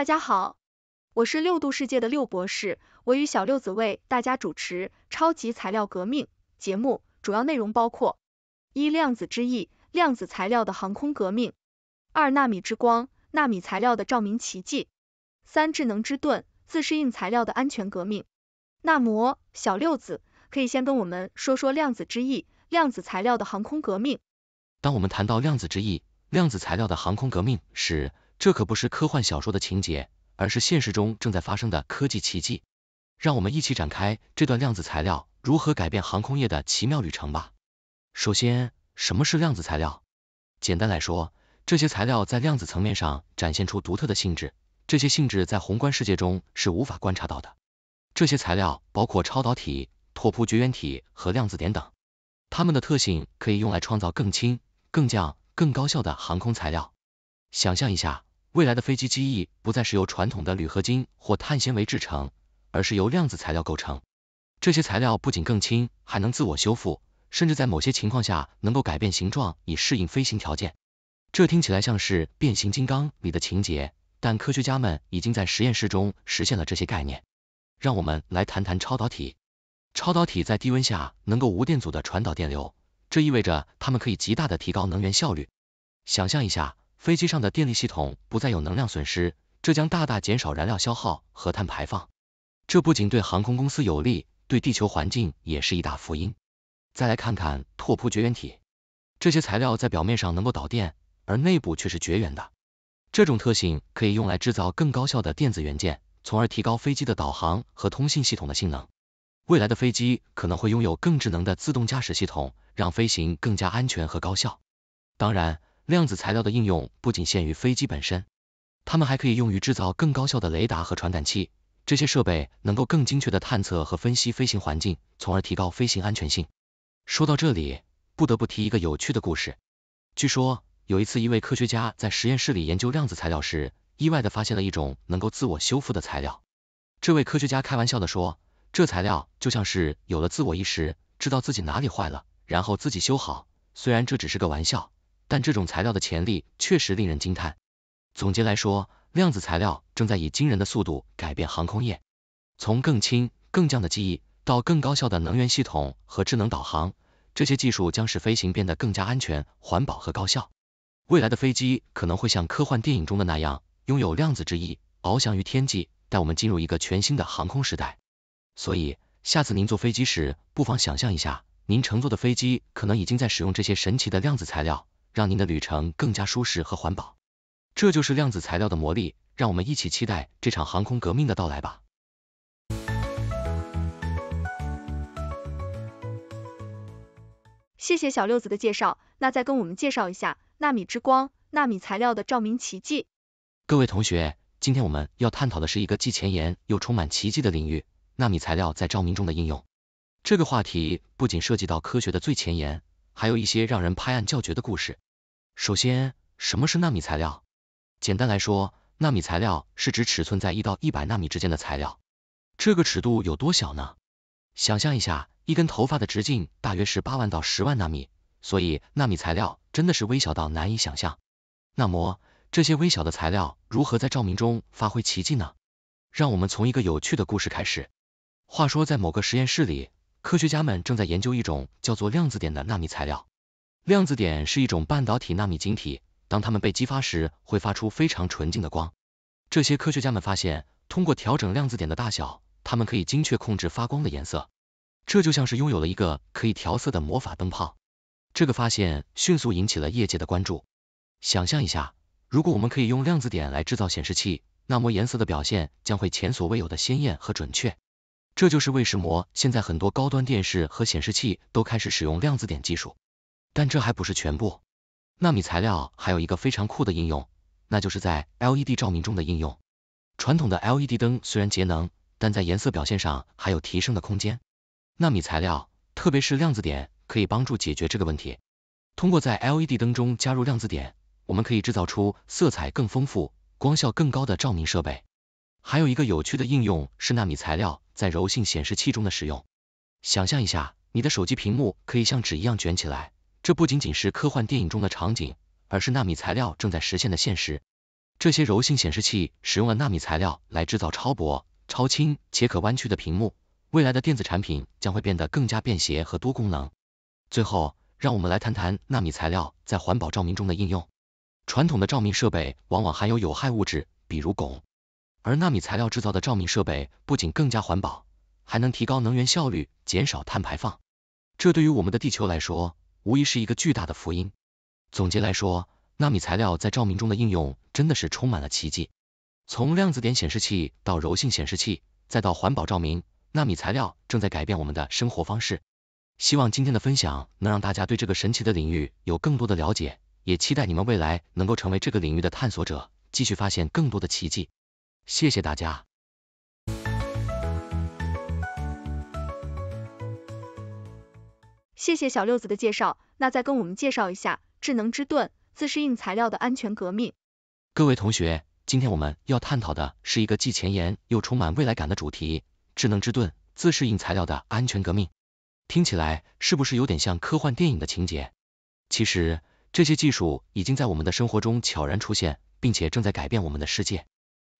大家好，我是六度世界的六博士，我与小六子为大家主持《超级材料革命》节目，主要内容包括：一、量子之翼，量子材料的航空革命；二、纳米之光，纳米材料的照明奇迹；三、智能之盾，自适应材料的安全革命。那摩，小六子，可以先跟我们说说量子之翼、量子材料的航空革命。当我们谈到量子之翼、量子材料的航空革命时，这可不是科幻小说的情节，而是现实中正在发生的科技奇迹。让我们一起展开这段量子材料如何改变航空业的奇妙旅程吧。首先，什么是量子材料？简单来说，这些材料在量子层面上展现出独特的性质，这些性质在宏观世界中是无法观察到的。这些材料包括超导体、拓扑绝缘体和量子点等，它们的特性可以用来创造更轻、更降、更高效的航空材料。想象一下。未来的飞机机翼不再是由传统的铝合金或碳纤维制成，而是由量子材料构成。这些材料不仅更轻，还能自我修复，甚至在某些情况下能够改变形状以适应飞行条件。这听起来像是变形金刚里的情节，但科学家们已经在实验室中实现了这些概念。让我们来谈谈超导体。超导体在低温下能够无电阻的传导电流，这意味着它们可以极大的提高能源效率。想象一下。飞机上的电力系统不再有能量损失，这将大大减少燃料消耗和碳排放。这不仅对航空公司有利，对地球环境也是一大福音。再来看看拓扑绝缘体，这些材料在表面上能够导电，而内部却是绝缘的。这种特性可以用来制造更高效的电子元件，从而提高飞机的导航和通信系统的性能。未来的飞机可能会拥有更智能的自动驾驶系统，让飞行更加安全和高效。当然。量子材料的应用不仅限于飞机本身，它们还可以用于制造更高效的雷达和传感器。这些设备能够更精确的探测和分析飞行环境，从而提高飞行安全性。说到这里，不得不提一个有趣的故事。据说有一次，一位科学家在实验室里研究量子材料时，意外的发现了一种能够自我修复的材料。这位科学家开玩笑的说，这材料就像是有了自我意识，知道自己哪里坏了，然后自己修好。虽然这只是个玩笑。但这种材料的潜力确实令人惊叹。总结来说，量子材料正在以惊人的速度改变航空业，从更轻、更降的记忆到更高效的能源系统和智能导航，这些技术将使飞行变得更加安全、环保和高效。未来的飞机可能会像科幻电影中的那样，拥有量子之翼，翱翔于天际，带我们进入一个全新的航空时代。所以，下次您坐飞机时，不妨想象一下，您乘坐的飞机可能已经在使用这些神奇的量子材料。让您的旅程更加舒适和环保，这就是量子材料的魔力。让我们一起期待这场航空革命的到来吧。谢谢小六子的介绍，那再跟我们介绍一下纳米之光、纳米材料的照明奇迹。各位同学，今天我们要探讨的是一个既前沿又充满奇迹的领域——纳米材料在照明中的应用。这个话题不仅涉及到科学的最前沿。还有一些让人拍案叫绝的故事。首先，什么是纳米材料？简单来说，纳米材料是指尺寸在一到一百纳米之间的材料。这个尺度有多小呢？想象一下，一根头发的直径大约是八万到十万纳米，所以纳米材料真的是微小到难以想象。那么，这些微小的材料如何在照明中发挥奇迹呢？让我们从一个有趣的故事开始。话说，在某个实验室里。科学家们正在研究一种叫做量子点的纳米材料。量子点是一种半导体纳米晶体，当它们被激发时，会发出非常纯净的光。这些科学家们发现，通过调整量子点的大小，它们可以精确控制发光的颜色。这就像是拥有了一个可以调色的魔法灯泡。这个发现迅速引起了业界的关注。想象一下，如果我们可以用量子点来制造显示器，那么颜色的表现将会前所未有的鲜艳和准确。这就是为什么现在很多高端电视和显示器都开始使用量子点技术，但这还不是全部。纳米材料还有一个非常酷的应用，那就是在 LED 照明中的应用。传统的 LED 灯虽然节能，但在颜色表现上还有提升的空间。纳米材料，特别是量子点，可以帮助解决这个问题。通过在 LED 灯中加入量子点，我们可以制造出色彩更丰富、光效更高的照明设备。还有一个有趣的应用是纳米材料在柔性显示器中的使用。想象一下，你的手机屏幕可以像纸一样卷起来，这不仅仅是科幻电影中的场景，而是纳米材料正在实现的现实。这些柔性显示器使用了纳米材料来制造超薄、超轻且可弯曲的屏幕，未来的电子产品将会变得更加便携和多功能。最后，让我们来谈谈纳米材料在环保照明中的应用。传统的照明设备往往含有有害物质，比如汞。而纳米材料制造的照明设备不仅更加环保，还能提高能源效率，减少碳排放。这对于我们的地球来说，无疑是一个巨大的福音。总结来说，纳米材料在照明中的应用真的是充满了奇迹。从量子点显示器到柔性显示器，再到环保照明，纳米材料正在改变我们的生活方式。希望今天的分享能让大家对这个神奇的领域有更多的了解，也期待你们未来能够成为这个领域的探索者，继续发现更多的奇迹。谢谢大家，谢谢小六子的介绍。那再跟我们介绍一下智能之盾自适应材料的安全革命。各位同学，今天我们要探讨的是一个既前沿又充满未来感的主题——智能之盾自适应材料的安全革命。听起来是不是有点像科幻电影的情节？其实，这些技术已经在我们的生活中悄然出现，并且正在改变我们的世界。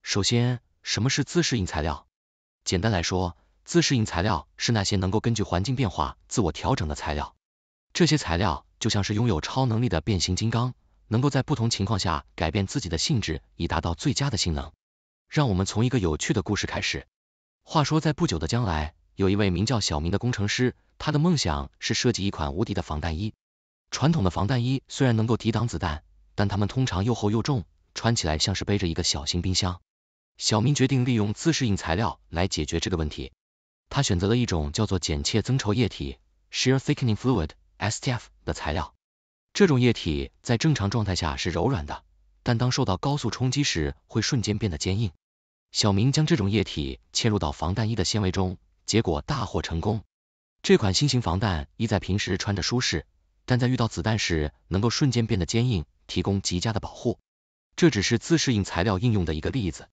首先，什么是自适应材料？简单来说，自适应材料是那些能够根据环境变化自我调整的材料。这些材料就像是拥有超能力的变形金刚，能够在不同情况下改变自己的性质，以达到最佳的性能。让我们从一个有趣的故事开始。话说，在不久的将来，有一位名叫小明的工程师，他的梦想是设计一款无敌的防弹衣。传统的防弹衣虽然能够抵挡子弹，但它们通常又厚又重，穿起来像是背着一个小型冰箱。小明决定利用自适应材料来解决这个问题。他选择了一种叫做剪切增稠液体 （shear thickening fluid，STF） 的材料。这种液体在正常状态下是柔软的，但当受到高速冲击时，会瞬间变得坚硬。小明将这种液体嵌入到防弹衣的纤维中，结果大获成功。这款新型防弹衣在平时穿着舒适，但在遇到子弹时能够瞬间变得坚硬，提供极佳的保护。这只是自适应材料应用的一个例子。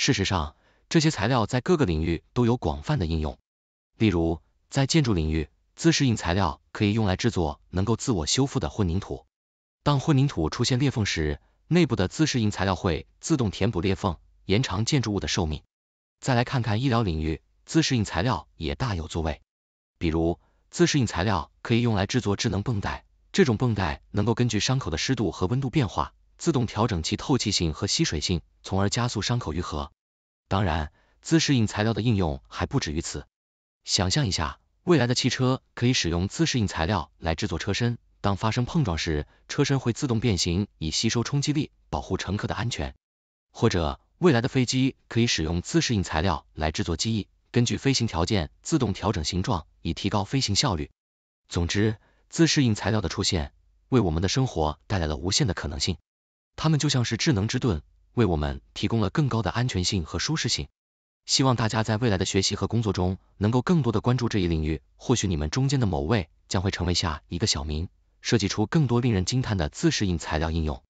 事实上，这些材料在各个领域都有广泛的应用。例如，在建筑领域，自适应材料可以用来制作能够自我修复的混凝土。当混凝土出现裂缝时，内部的自适应材料会自动填补裂缝，延长建筑物的寿命。再来看看医疗领域，自适应材料也大有作为。比如，自适应材料可以用来制作智能绷带，这种绷带能够根据伤口的湿度和温度变化。自动调整其透气性和吸水性，从而加速伤口愈合。当然，自适应材料的应用还不止于此。想象一下，未来的汽车可以使用自适应材料来制作车身，当发生碰撞时，车身会自动变形以吸收冲击力，保护乘客的安全。或者，未来的飞机可以使用自适应材料来制作机翼，根据飞行条件自动调整形状，以提高飞行效率。总之，自适应材料的出现，为我们的生活带来了无限的可能性。它们就像是智能之盾，为我们提供了更高的安全性和舒适性。希望大家在未来的学习和工作中，能够更多的关注这一领域。或许你们中间的某位将会成为下一个小明，设计出更多令人惊叹的自适应材料应用。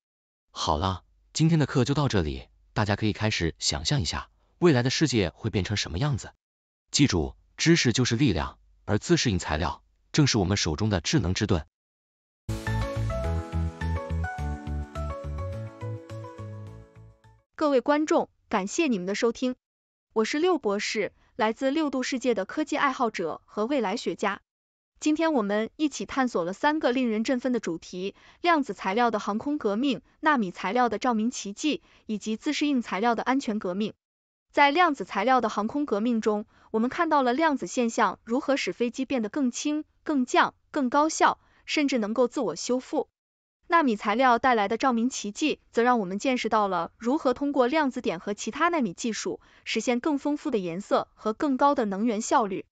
好了，今天的课就到这里，大家可以开始想象一下未来的世界会变成什么样子。记住，知识就是力量，而自适应材料正是我们手中的智能之盾。各位观众，感谢你们的收听，我是六博士，来自六度世界的科技爱好者和未来学家。今天我们一起探索了三个令人振奋的主题：量子材料的航空革命、纳米材料的照明奇迹，以及自适应材料的安全革命。在量子材料的航空革命中，我们看到了量子现象如何使飞机变得更轻、更降、更高效，甚至能够自我修复。纳米材料带来的照明奇迹，则让我们见识到了如何通过量子点和其他纳米技术实现更丰富的颜色和更高的能源效率；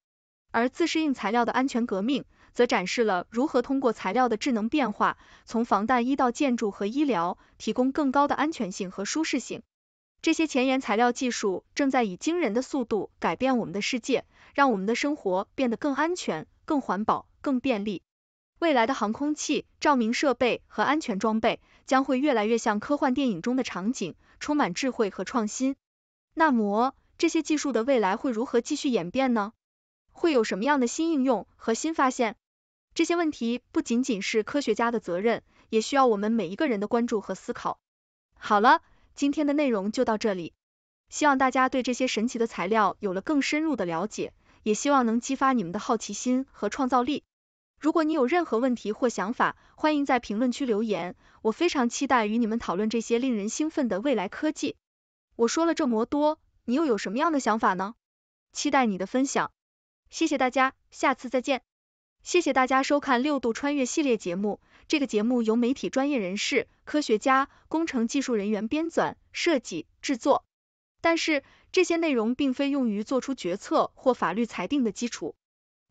而自适应材料的安全革命，则展示了如何通过材料的智能变化，从防弹衣到建筑和医疗，提供更高的安全性和舒适性。这些前沿材料技术正在以惊人的速度改变我们的世界，让我们的生活变得更安全、更环保、更便利。未来的航空器、照明设备和安全装备将会越来越像科幻电影中的场景，充满智慧和创新。那么，这些技术的未来会如何继续演变呢？会有什么样的新应用和新发现？这些问题不仅仅是科学家的责任，也需要我们每一个人的关注和思考。好了，今天的内容就到这里，希望大家对这些神奇的材料有了更深入的了解，也希望能激发你们的好奇心和创造力。如果你有任何问题或想法，欢迎在评论区留言，我非常期待与你们讨论这些令人兴奋的未来科技。我说了这么多，你又有什么样的想法呢？期待你的分享，谢谢大家，下次再见。谢谢大家收看六度穿越系列节目，这个节目由媒体专业人士、科学家、工程技术人员编纂、设计、制作，但是这些内容并非用于做出决策或法律裁定的基础。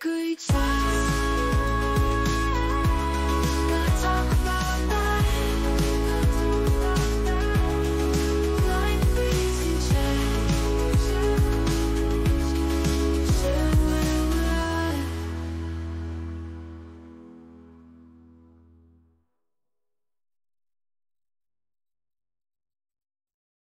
cưới sao